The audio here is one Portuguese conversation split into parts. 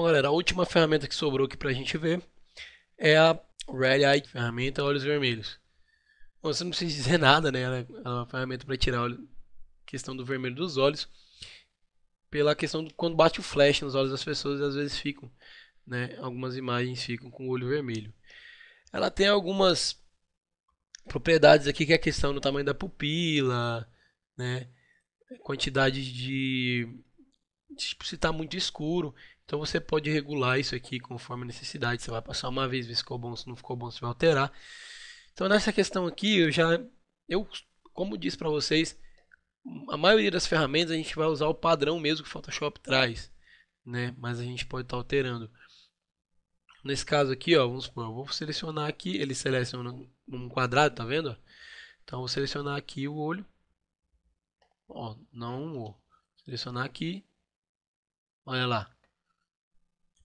Bom, galera, a última ferramenta que sobrou aqui para a gente ver é a Red Eye, ferramenta olhos vermelhos. Bom, você não precisa dizer nada, né? Ela é, é uma ferramenta para tirar a questão do vermelho dos olhos. Pela questão de quando bate o flash nos olhos das pessoas, às vezes ficam, né? Algumas imagens ficam com o olho vermelho. Ela tem algumas propriedades aqui que é a questão do tamanho da pupila, né? Quantidade de tipo, se está muito escuro. Então você pode regular isso aqui conforme a necessidade. Você vai passar uma vez, ver se ficou bom, se não ficou bom, você vai alterar. Então nessa questão aqui, eu já, eu, como disse para vocês, a maioria das ferramentas a gente vai usar o padrão mesmo que o Photoshop traz, né? Mas a gente pode estar tá alterando. Nesse caso aqui, ó, vamos supor, eu vou selecionar aqui, ele seleciona um quadrado, tá vendo? Então eu vou selecionar aqui o olho, ó, não, vou selecionar aqui, olha lá,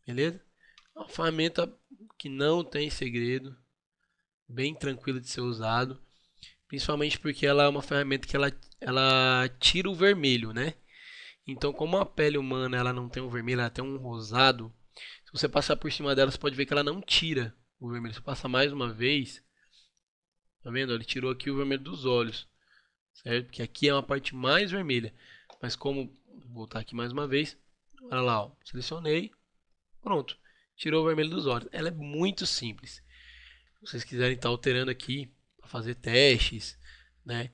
Beleza? É uma ferramenta que não tem segredo, bem tranquila de ser usado, principalmente porque ela é uma ferramenta que ela, ela tira o vermelho, né? Então, como a pele humana ela não tem um vermelho, ela tem um rosado, se você passar por cima dela, você pode ver que ela não tira o vermelho. Se você passar mais uma vez, tá vendo? Ele tirou aqui o vermelho dos olhos, certo? Porque aqui é uma parte mais vermelha. Mas como, vou voltar aqui mais uma vez, olha lá, ó, selecionei, Pronto, tirou o vermelho dos olhos. Ela é muito simples. Se vocês quiserem estar alterando aqui para fazer testes, né?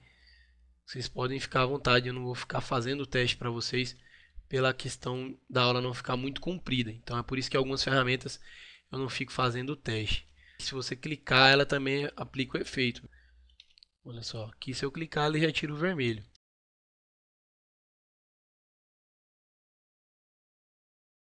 Vocês podem ficar à vontade, eu não vou ficar fazendo o teste para vocês pela questão da aula não ficar muito comprida. Então é por isso que algumas ferramentas eu não fico fazendo o teste. Se você clicar, ela também aplica o efeito. Olha só, aqui se eu clicar, ele já tira o vermelho.